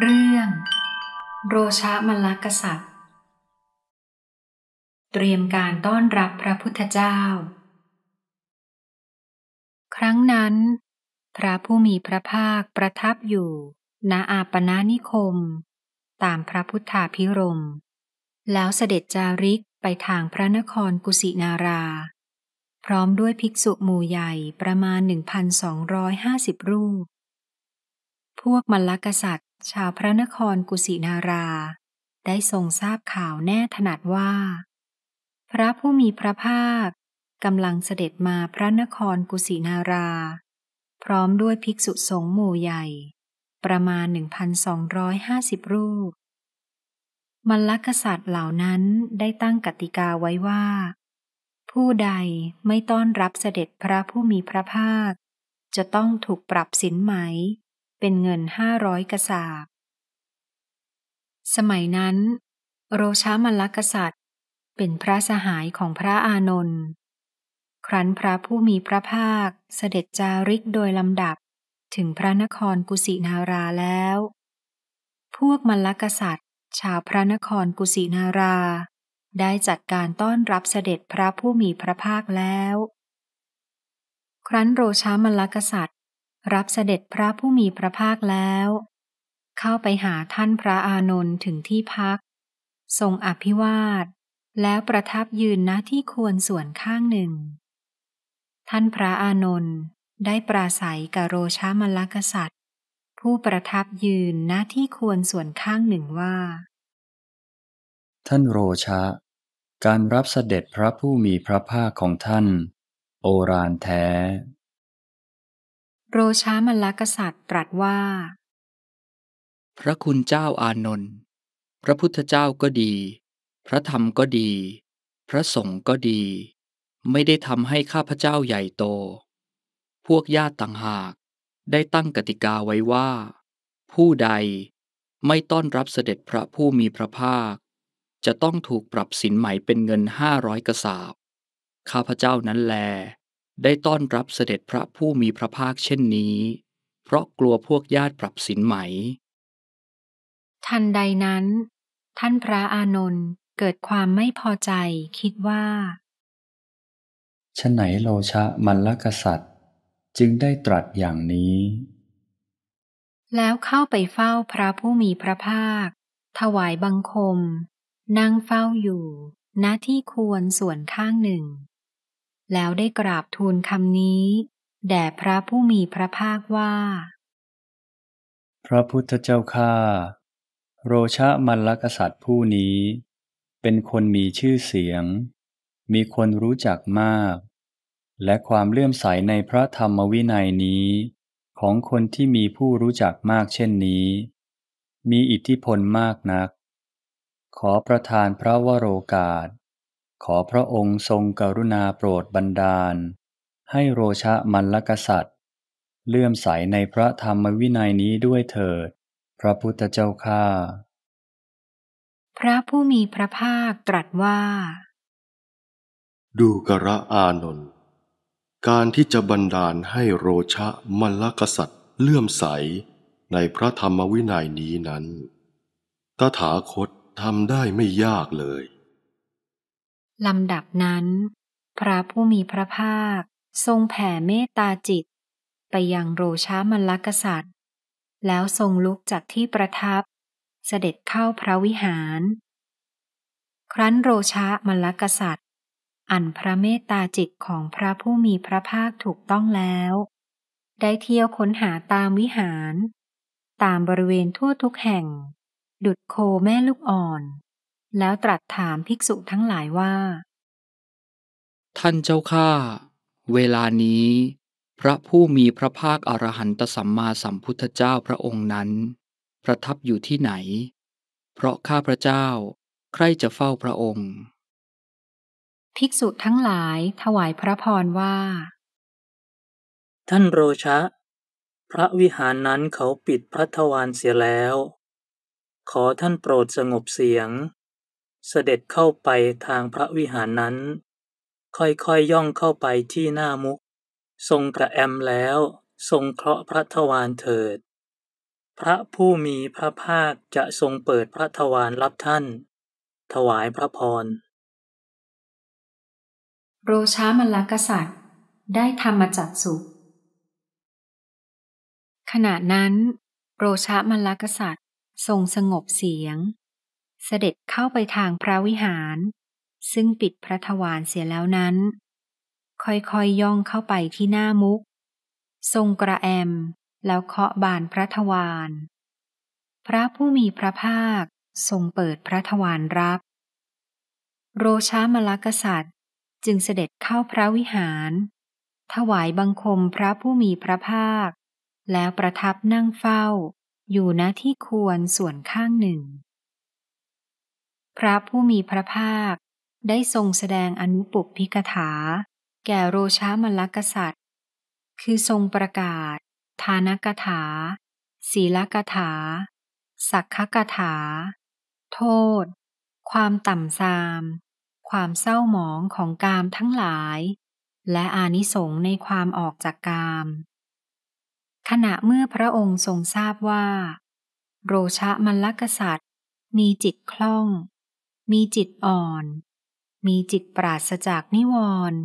เรื่องโรชามลกษัตริย์ เตรียมการต้อนรับพระพุทธเจ้า ครั้งนั้น พระผู้มีพระภาคประทับอยู่ ณอาปนานิคม ตามพระพุทธาพิรมแล้วเสด็จจาริกไปทางพระนครกุสินารา พร้อมด้วยภิกษุหมู่ใหญ่ประมาณ 1,250 รูปพวกมลกษัตริย์ ชาวพระนครกุสินาราได้ทรงทราบข่าวแน่ถนัดว่า พระผู้มีพระภาคกำลังเสด็จมาพระนครกุสินารา พร้อมด้วยภิกษุสงฆ์หมู่ใหญ่ประมาณ 1,250 รูปมลกษัตริย์เหล่านั้นได้ตั้งกติกาไว้ว่า ผู้ใดไม่ต้อนรับเสด็จพระผู้มีพระภาค จะต้องถูกปรับสินไหมเป็นเงินห้าร้อยกษาบสมัยนั้นโรชามลกษัตริย์เป็นพระสหายของพระอานนท์ครั้นพระผู้มีพระภาคเสด็จจาริกโดยลำดับถึงพระนครกุสินาราแล้ว พวกมลกษัตริย์ ชาวพระนครกุสินารา ได้จัดการต้อนรับเสด็จพระผู้มีพระภาคแล้ว ครั้นโรชามลกษัตริย์รับเสด็จพระผู้มีพระภาคแล้ว เข้าไปหาท่านพระอานนท์ถึงที่พัก ทรงอภิวาท แล้วประทับยืนณที่ควรส่วนข้างหนึ่ง ท่านพระอานนท์ได้ปราศัยกับโรชามลกษัตริย์ ผู้ประทับยืนณที่ควรส่วนข้างหนึ่งว่า ท่านโรชาการรับเสด็จพระผู้มีพระภาคของท่าน โอรานแท้โรช้ามลกษัตริย์ตรัสว่า พระคุณเจ้าอานนท์พระพุทธเจ้าก็ดี พระธรรมก็ดี พระสงฆ์ก็ดี ไม่ได้ทำให้ข้าพเจ้าใหญ่โต พวกญาติต่างหากได้ตั้งกติกาไว้ว่า ผู้ใดไม่ต้อนรับเสด็จพระผู้มีพระภาค จะต้องถูกปรับสินใหม่เป็นเงินห้าร้อยกระสาบข้าพเจ้านั้นแลได้ต้อนรับเสด็จพระผู้มีพระภาคเช่นนี้ เพราะกลัวพวกญาติปรับสินไหมทันใดนั้น ท่านพระอานนท์เกิดความไม่พอใจคิดว่าชไหนโลชะมัลลกษัตริย์จึงได้ตรัสอย่างนี้ แล้วเข้าไปเฝ้าพระผู้มีพระภาค ถวายบังคม นั่งเฝ้าอยู่ณที่ควรส่วนข้างหนึ่งแล้วได้กราบทูลคำนี้ แด่พระผู้มีพระภาคว่า พระพุทธเจ้าข้าโรชะมัลลกษัตริย์ผู้นี้ เป็นคนมีชื่อเสียง มีคนรู้จักมาก และความเลื่อมใสในพระธรรมวินัยนี้ ของคนที่มีผู้รู้จักมากเช่นนี้ มีอิทธิพลมากนัก ขอประทานพระวโรกาสขอพระองค์ทรงกรุณาโปรดบันดาล ให้โรชะมัลลกษัตริย์ เลื่อมใสในพระธรรมวินัยนี้ด้วยเถิด พระพุทธเจ้าข้าพระผู้มีพระภาคตรัสว่าดูกระอานนท์การที่จะบันดาลให้โรชะมัลลกษัตริย์เลื่อมใสในพระธรรมวินัยนี้นั้นตถาคตทำได้ไม่ยากเลยลำดับนั้น พระผู้มีพระภาค ทรงแผ่เมตตาจิต ไปยังโรชามลกษัตริย์ แล้วทรงลุกจากที่ประทับ เสด็จเข้าพระวิหาร ครั้นโรชามลกษัตริย์ อันพระเมตตาจิตของพระผู้มีพระภาคถูกต้องแล้ว ได้เที่ยวค้นหาตามวิหาร ตามบริเวณทั่วทุกแห่ง ดุดโคแม่ลูกอ่อนแล้วตรัสถามภิกษุทั้งหลายว่า ท่านเจ้าข้าเวลานี้ พระผู้มีพระภาคอรหันตสัมมาสัมพุทธเจ้าพระองค์นั้น ประทับอยู่ที่ไหน เพราะข้าพระเจ้าใครจะเฝ้าพระองค์ ภิกษุทั้งหลายถวายพระพรว่า ท่านโรชะ พระวิหารนั้นเขาปิดพระทวารเสียแล้ว ขอท่านโปรดสงบเสียงเสด็จเข้าไปทางพระวิหารนั้น ค่อยๆยย่องเข้าไปที่หน้ามุก ทรงกระแอมแล้วทรงเคราะห์พระทวารเถิด พระผู้มีพระภาคจะทรงเปิดพระทวารรับท่าน ถวายพระพรโรช้ามลกษัตริย์ได้ธรรมจักสุขขณะนั้นโรชามลลกษัตริย์ทรงสงบเสียงเสด็จเข้าไปทางพระวิหาร ซึ่งปิดพระทวารเสียแล้วนั้น ค่อย ๆยย่องเข้าไปที่หน้ามุก ทรงกระแอมแล้วเคาะบานพระทวารพระผู้มีพระภาคทรงเปิดพระทวารรับ โรชามลกษัตริย์ จึงเสด็จเข้าพระวิหาร ถวายบังคมพระผู้มีพระภาค แล้วประทับนั่งเฝ้า อยู่ณที่ควรส่วนข้างหนึ่งพระผู้มีพระภาคได้ทรงแสดงอนุปปพิกถา แก่โรชามลกษัตริย์ คือทรงประกาศทานกถา ศีลกถาสักขกถา โทษ ความต่ำทราม ความเศร้าหมองของกามทั้งหลาย และอานิสงในความออกจากกามขณะเมื่อพระองค์ทรงทราบว่าโรชะมลกษัตริย์ มีจิตคล่องมีจิตอ่อน มีจิตปราศจากนิวรณ์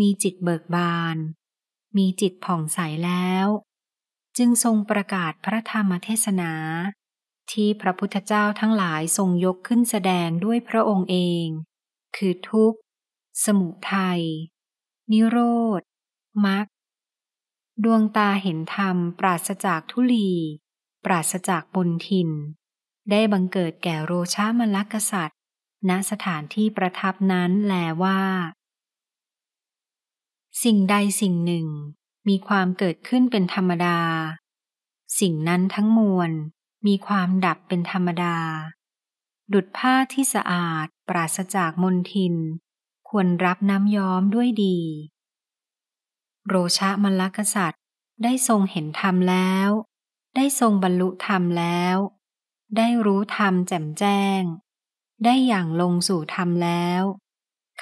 มีจิตเบิกบาน มีจิตผ่องใสแล้ว จึงทรงประกาศพระธรรมเทศนา ที่พระพุทธเจ้าทั้งหลายทรงยกขึ้นแสดงด้วยพระองค์เอง คือทุกข์ สมุทัย นิโรธ มรรค ดวงตาเห็นธรรมปราศจากทุลี ปราศจากบนทิน ได้บังเกิดแก่โรชามลักษัตรณสถานที่ประทับนั้นแลว่า สิ่งใดสิ่งหนึ่ง มีความเกิดขึ้นเป็นธรรมดา สิ่งนั้นทั้งมวลมีความดับเป็นธรรมดา ดุดผ้าที่สะอาดปราศจากมลทิน ควรรับน้ำย้อมด้วยดี โรชะมลกษัตริย์ได้ทรงเห็นธรรมแล้ว ได้ทรงบรรลุธรรมแล้ว ได้รู้ธรรมแจ่มแจ้งได้อย่างลงสู่ธรรมแล้ว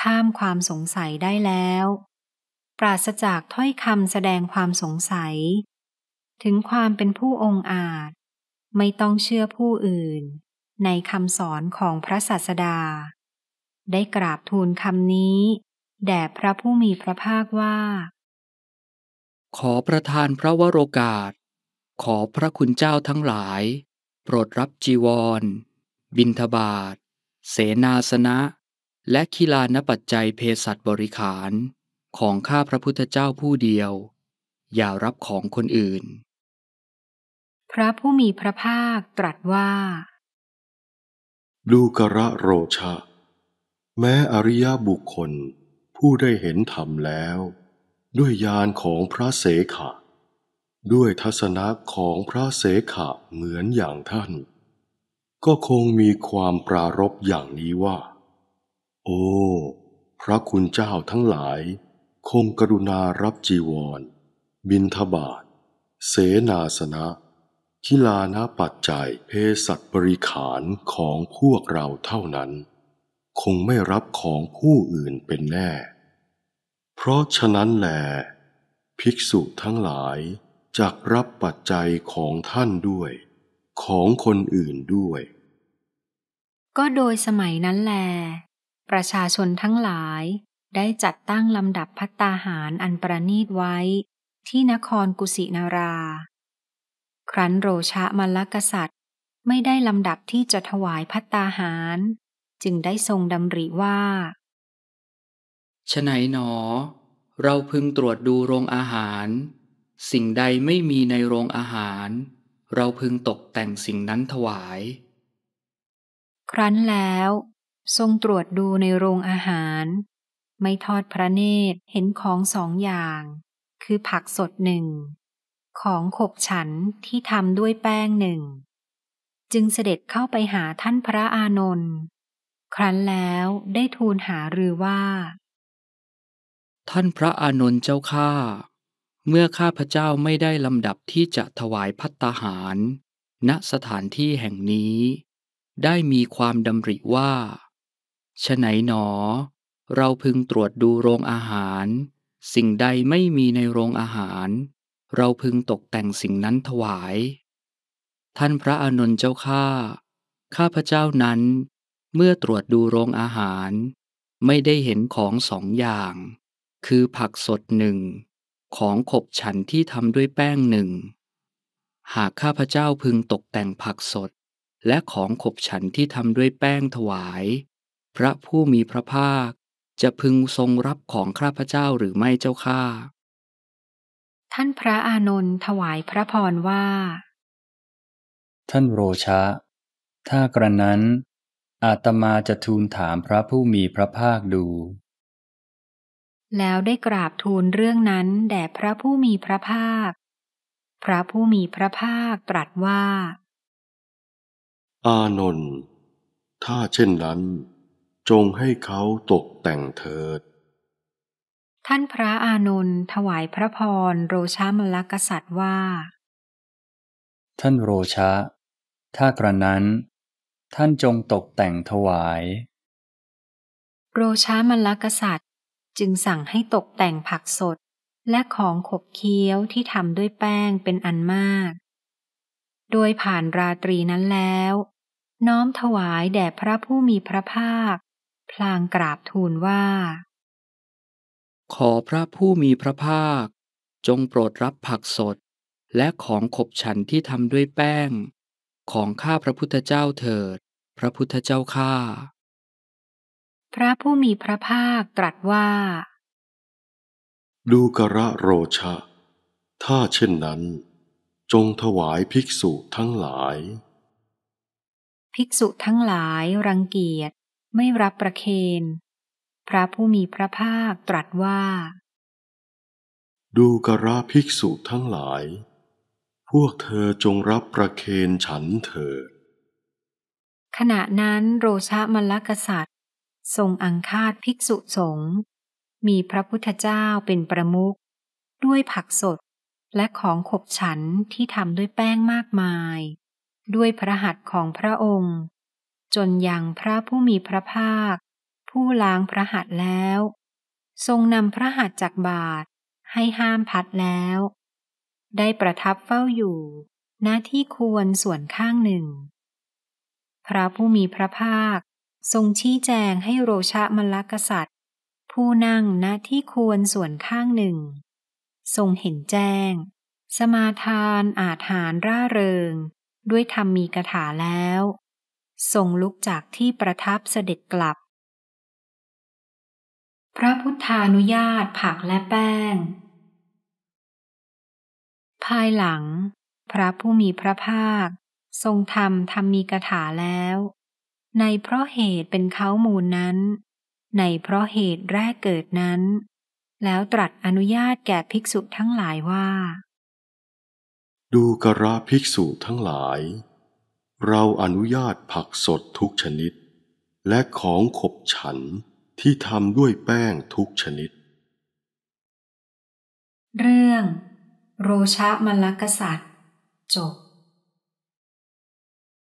ข้ามความสงสัยได้แล้ว ปราศจากถ้อยคำแสดงความสงสัย ถึงความเป็นผู้องอาจ ไม่ต้องเชื่อผู้อื่น ในคำสอนของพระศาสดา ได้กราบทูลคำนี้ แด่พระผู้มีพระภาคว่า ขอประทานพระวโรกาส ขอพระคุณเจ้าทั้งหลายโปรดรับจีวร บินทบาทเสนาสนะและคีลานปัจจัยเพสัตบริขารของข้าพระพุทธเจ้าผู้เดียว อย่ารับของคนอื่น พระผู้มีพระภาคตรัสว่าดูกระโรชะ แม้อริยบุคคลผู้ได้เห็นธรรมแล้ว ด้วยยานของพระเสขะ ด้วยทัศนะของพระเสขะเหมือนอย่างท่านก็คงมีความปรารบอย่างนี้ว่า โอ้ พระคุณเจ้าทั้งหลายคงกรุณารับจีวร บินทบาท เสนาสนะกิลานาปัจจัยเพศัตบริขารของพวกเราเท่านั้น คงไม่รับของผู้อื่นเป็นแน่ เพราะฉะนั้นแหลภิกษุทั้งหลายจักรับปัจจัยของท่านด้วย ของคนอื่นด้วยก็โดยสมัยนั้นแล ประชาชนทั้งหลายได้จัดตั้งลำดับพัตตาหารอันประนีตไว้ที่นครกุสินารา ครั้นโรชะมลกษัตริย์ ไม่ได้ลำดับที่จะถวายพัตตาหาร จึงได้ทรงดำริว่าฉไหนหนอ เราพึงตรวจดูโรงอาหาร สิ่งใดไม่มีในโรงอาหาร เราพึงตกแต่งสิ่งนั้นถวายครั้นแล้ว ทรงตรวจดูในโรงอาหาร ไม่ทอดพระเนตรเห็นของสองอย่าง คือผักสดหนึ่ง ของขบฉันที่ทำด้วยแป้งหนึ่ง จึงเสด็จเข้าไปหาท่านพระอานนท์ครั้นแล้วได้ทูลหารือว่า ท่านพระอานนท์เจ้าข้าเมื่อข้าพระเจ้าไม่ได้ลำดับที่จะถวายพัตตาหาร ณสถานที่แห่งนี้ได้มีความดำริว่า ฉไหนหนอ เราพึงตรวจดูโรงอาหาร สิ่งใดไม่มีในโรงอาหาร เราพึงตกแต่งสิ่งนั้นถวาย ท่านพระอนนท์เจ้าข้า ข้าพเจ้านั้น เมื่อตรวจดูโรงอาหาร ไม่ได้เห็นของสองอย่าง คือผักสดหนึ่ง ของขบฉันที่ทำด้วยแป้งหนึ่ง หากข้าพเจ้าพึงตกแต่งผักสดและของขบฉันที่ทำด้วยแป้งถวาย พระผู้มีพระภาคจะพึงทรงรับของข้าพเจ้าหรือไม่เจ้าข้า ท่านพระอานนท์ถวายพระพรว่า ท่านโรชะ ถ้ากระนั้น อาตมาจะทูลถามพระผู้มีพระภาคดู แล้วได้กราบทูลเรื่องนั้นแด่พระผู้มีพระภาค พระผู้มีพระภาคตรัสว่าอานนท์ถ้าเช่นนั้นจงให้เขาตกแต่งเถิด ท่านพระอานนท์ถวายพระพรโรชามลกษัตริย์ว่า ท่านโรชะ ถ้ากระนั้นท่านจงตกแต่งถวาย โรชามลกษัตริย์จึงสั่งให้ตกแต่งผักสดและของขบเคี้ยวที่ทำด้วยแป้งเป็นอันมาก โดยผ่านราตรีนั้นแล้วน้อมถวายแด่พระผู้มีพระภาค พลางกราบทูลว่า ขอพระผู้มีพระภาค จงโปรดรับผักสดและของขบฉันที่ทำด้วยแป้ง ของข้าพระพุทธเจ้าเถิด พระพุทธเจ้าข้าพระผู้มีพระภาค ตรัสว่า ดูกระโรชะถ้าเช่นนั้น จงถวายภิกษุทั้งหลายภิกษุทั้งหลายรังเกียจไม่รับประเคนพระผู้มีพระภาคตรัสว่า ดูกระภิกษุทั้งหลาย พวกเธอจงรับประเคนฉันเถิดขณะนั้นโรชามลกษัตริย์ ทรงอังคาดภิกษุสงฆ์มีพระพุทธเจ้าเป็นประมุขด้วยผักสดและของขบฉันที่ทำด้วยแป้งมากมายด้วยพระหัตถ์ของพระองค์ จนยังพระผู้มีพระภาค ผู้ล้างพระหัตถ์แล้ว ทรงนำพระหัตถ์จากบาทให้ห้ามพัดแล้ว ได้ประทับเฝ้าอยู่หน้าที่ควรส่วนข้างหนึ่ง พระผู้มีพระภาค ทรงชี้แจงให้โรชะมลกษัตริย์ ผู้นั่งหน้าที่ควรส่วนข้างหนึ่ง ทรงเห็นแจ้ง สมาทานอาจหารร่าเริงด้วยธรรมมีกถาแล้วทรงลุกจากที่ประทับเสด็จกลับ พระพุทธานุญาตผักและแป้ง ภายหลังพระผู้มีพระภาค ทรงทำธรรมมีกถาแล้ว ในเพราะเหตุเป็นเขามูลนั้น ในเพราะเหตุแรกเกิดนั้น แล้วตรัสอนุญาตแก่ภิกษุทั้งหลายว่าดูกระภิกษุทั้งหลาย เราอนุญาตผักสดทุกชนิด และของขบฉันที่ทำด้วยแป้งทุกชนิด เรื่อง โรชะมลกษัตริย์จบ